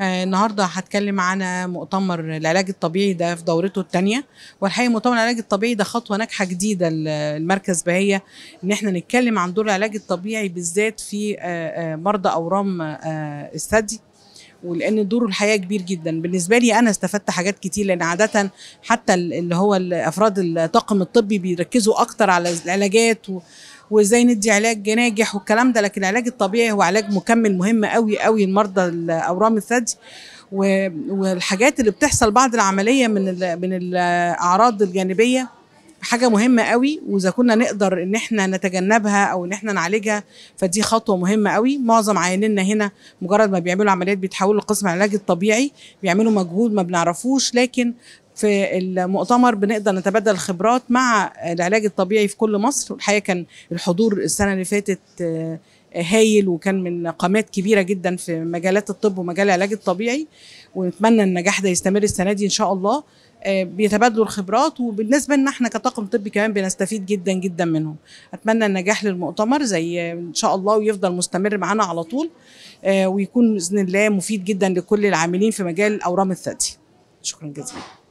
آه، النهارده هتكلم عن مؤتمر العلاج الطبيعي ده في دورته الثانيه والحقيقه مؤتمر العلاج الطبيعي ده خطوه ناجحه جديده المركز بهيه ان احنا نتكلم عن دور العلاج الطبيعي بالذات في آه، آه، مرضى اورام الثدي ولان دوره الحقيقه كبير جدا بالنسبه لي انا استفدت حاجات كتير لان عاده حتى اللي هو افراد الطاقم الطبي بيركزوا اكتر على العلاجات و وازاي ندي علاج ناجح والكلام ده لكن العلاج الطبيعي هو علاج مكمل مهم قوي قوي لمرضى الاورام الثدي والحاجات اللي بتحصل بعد العمليه من من الاعراض الجانبيه حاجه مهمه قوي واذا كنا نقدر ان احنا نتجنبها او ان احنا نعالجها فدي خطوه مهمه قوي معظم عيانينا هنا مجرد ما بيعملوا عمليات بيتحولوا لقسم العلاج الطبيعي بيعملوا مجهود ما بنعرفوش لكن في المؤتمر بنقدر نتبادل خبرات مع العلاج الطبيعي في كل مصر الحقيقه كان الحضور السنه اللي فاتت آه، هايل وكان من قامات كبيره جدا في مجالات الطب ومجال العلاج الطبيعي ونتمنى النجاح ده يستمر السنه دي ان شاء الله آه، بيتبادلوا الخبرات وبالنسبه لنا احنا كطاقم طبي كمان بنستفيد جدا جدا منهم اتمنى النجاح للمؤتمر زي ان شاء الله ويفضل مستمر معانا على طول آه، ويكون باذن الله مفيد جدا لكل العاملين في مجال اورام الثدي شكرا جزيلا